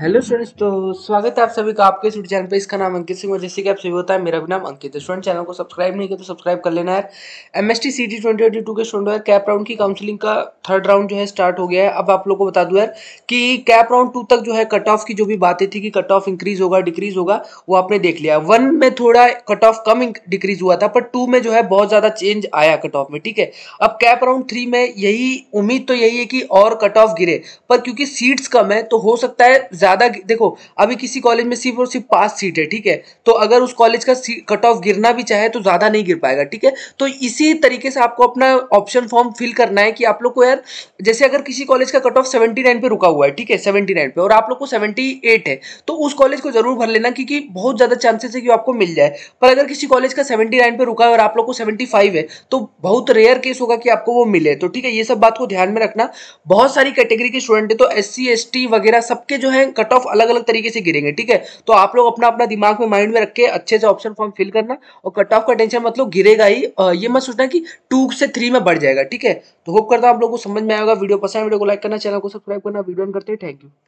hello students तो स्वागत है आप सभी का आपके स्टूडेंट चैनल पे इसका नाम अंकित सिंह और जैसे कि आप सभी होता है मेरा भी नाम अंकित है स्टूडेंट चैनल को सब्सक्राइब नहीं किया तो सब्सक्राइब कर लेना है M S T C T twenty twenty two के स्टूडेंट कैप राउंड की काउंसलिंग का थर्ड राउंड जो है स्टार्ट हो गया है अब आप लोग को बता दूँ यार कि कैप राउंड टू तक जो है कट ऑफ की जो भी बातें थी कि कट ऑफ इंक्रीज होगा डिक्रीज होगा वो आपने देख लिया वन में थोड़ा कट ऑफ कम डिक्रीज हुआ था पर टू में जो है बहुत ज़्यादा चेंज आया कट ऑफ में ठीक है अब कैप राउंड थ्री में यही उम्मीद तो यही है कि और कट ऑफ गिरे पर क्योंकि सीट्स कम है तो हो सकता है ज़्यादा देखो अभी किसी कॉलेज में सिर्फ और सिर्फ पांच सीट है ठीक है तो अगर उस कॉलेज का कट ऑफ गिरना भी चाहे तो ज़्यादा नहीं गिर पाएगा ठीक है तो इसी तरीके से आपको अपना ऑप्शन फॉर्म फिल करना है कि आप लोग को यार जैसे अगर किसी कॉलेज का कट ऑफ सेवेंटी नाइन पे रुका हुआ है ठीक है सेवेंटी नाइन पे और आप लोग को सेवेंटी एट है तो उस कॉलेज को जरूर भर लेना क्योंकि बहुत ज़्यादा चांसेस है कि आपको मिल जाए पर अगर किसी कॉलेज का सेवेंटी नाइन पे रुका है और आप लोग को सेवेंटी फाइव है तो बहुत रेयर केस होगा कि आपको वो मिले तो ठीक है ये सब बात को ध्यान में रखना बहुत सारी कैटेगरी के स्टूडेंट है तो एस सी वगैरह सबके जो है कट ऑफ अलग अलग तरीके से गिरेंगे ठीक है तो आप लोग अपना अपना दिमाग में माइंड में रखे अच्छे से ऑप्शन फॉर्म फिल करना और कट ऑफ का टेंशन मतलब गिरेगा ही ये मत सोचना कि टू से थ्री में बढ़ जाएगा ठीक है तो होप करता हूँ आप लोगों को समझ में आएगा वीडियो पसंद तो वीडियो को लाइक करना चैनल को सब्सक्राइब करना वीडियो करते हैं थैंक यू